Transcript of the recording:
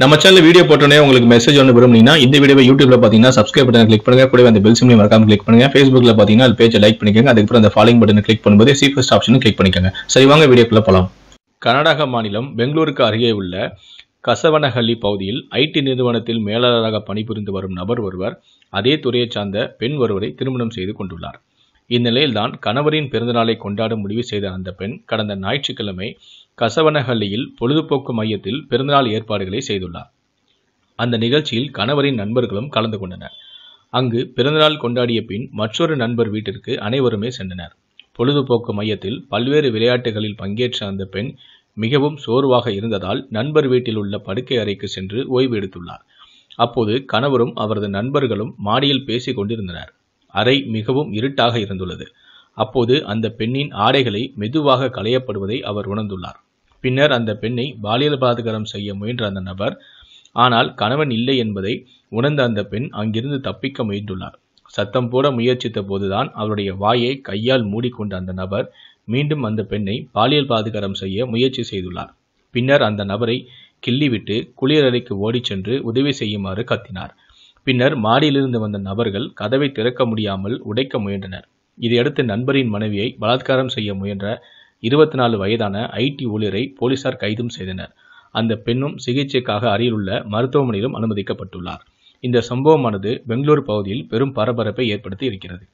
நம்ம channel video போட்டோன்னே உங்களுக்கு மெசேஜ் ஒன்று விரும்புனீங்கன்னா இந்த வீடியோ யூடியூப்ல பார்த்தீங்கன்னா சப்ஸ்கிரைப் பட்டன் கிளிக் பண்ணுங்க கூட அந்த பெல் சிம்லையும் மறக்காம கிளிக் பண்ணுங்க ஃபேஸ்புக்ல பார்த்தீங்கன்னா அது பேஜை லைக் பண்ணிக்கோங்க அதுக்கப்புறம் அந்த ஃபாலோ பட்டனை கிளிக் பண்ணும்போது சி ஃபர்ஸ்ட் ஆப்ஷனும் கிளிக் பண்ணிக்கோங்க சரி வாங்க வீடியோக்குள்ள போகலாம் கர்நாடக மாநிலம் பெங்களூருக்கு அருகே உள்ள கசவனஹள்ளி பகுதியில் ஐடி நிறுவனத்தில் மேலாளராக பணிபுரிந்து வரும் நபர் ஒருவர் அதே துறையைச் சார்ந்த பெண் ஒருவரை திருமணம் செய்து கொண்டுள்ளார் இந்நிலையில்தான் கணவரின் பிறந்தநாளை கொண்டாட முடிவு செய்த அந்த பெண் கடந்த ஞாயிற்றுக்கிழமை கசவனஹள்ளியில் பொழுதுபோக்கு மையத்தில் பிறந்தநாள் ஏற்பாடுகளை செய்துள்ளார் அந்த நிகழ்ச்சியில் கணவரின் நண்பர்களும் கலந்து கொண்டனர் அங்கு பிறந்தநாள் கொண்டாடிய பின் மற்றொரு நண்பர் வீட்டிற்கு அனைவருமே சென்றனர் பொழுதுபோக்கு மையத்தில் பல்வேறு விளையாட்டுகளில் பங்கேற்ற அந்த பெண் மிகவும் சோர்வாக இருந்ததால் நண்பர் வீட்டில் உள்ள படுக்கை அறைக்கு சென்று ஓய்வு எடுத்துள்ளார் அப்போது கணவரும் அவரது நண்பர்களும் மாடியில் பேசிக் கொண்டிருந்தனர் அறை மிகவும் இருட்டாக இருந்துள்ளது அப்போது அந்த பெண்ணின் ஆடைகளை மெதுவாக களையப்படுவதை அவர் உணர்ந்துள்ளார் பின்னர் அந்த பெண்ணை பாலியல் பலாத்காரம் செய்ய முயன்ற அந்த நபர் ஆனால் கணவன் இல்லை என்பதை உணர்ந்த அந்த பெண் அங்கிருந்து தப்பிக்க முயன்றுள்ளார் சத்தம் போட முயற்சித்த போதுதான் அவருடைய வாயை கையால் மூடிக்கொண்ட அந்த நபர் மீண்டும் அந்த பெண்ணை பாலியல் பாதுகாரம் செய்ய முயற்சி செய்துள்ளார் பின்னர் அந்த நபரை கிள்ளிவிட்டு குளியலறைக்கு ஓடிச் சென்று உதவி செய்யுமாறு கத்தினார் பின்னர் மாடியிலிருந்து வந்த நபர்கள் கதவை திறக்க முடியாமல் உடைக்க முயன்றனர் இதையடுத்து நண்பரின் மனைவியை பலாத்காரம் செய்ய முயன்ற இருபத்தி நாலு வயதான ஐடி ஊழியரை போலீசார் கைதும் செய்தனர் அந்த பெண்ணும் சிகிச்சைக்காக அருகிலுள்ள மருத்துவமனையிலும் அனுமதிக்கப்பட்டுள்ளார் இந்த சம்பவமானது பெங்களூர் பகுதியில் பெரும் பரபரப்பை ஏற்படுத்தி இருக்கிறது